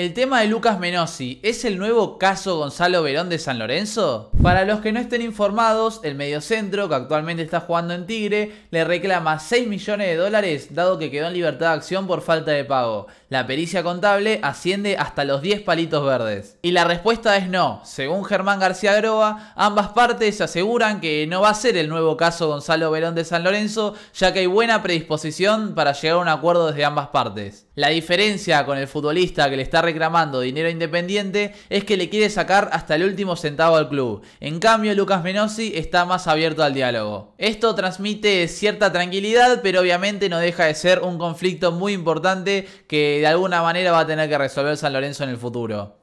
El tema de Lucas Menossi, ¿es el nuevo caso Gonzalo Verón de San Lorenzo? Para los que no estén informados, el mediocentro, que actualmente está jugando en Tigre, le reclama 6 millones de dólares, dado que quedó en libertad de acción por falta de pago. La pericia contable asciende hasta los 10 palitos verdes. Y la respuesta es no. Según Germán García Groa, ambas partes aseguran que no va a ser el nuevo caso Gonzalo Verón de San Lorenzo, ya que hay buena predisposición para llegar a un acuerdo desde ambas partes. La diferencia con el futbolista que le está reclamando dinero independiente es que le quiere sacar hasta el último centavo al club. En cambio, Lucas Menossi está más abierto al diálogo. Esto transmite cierta tranquilidad, pero obviamente no deja de ser un conflicto muy importante que de alguna manera va a tener que resolver San Lorenzo en el futuro.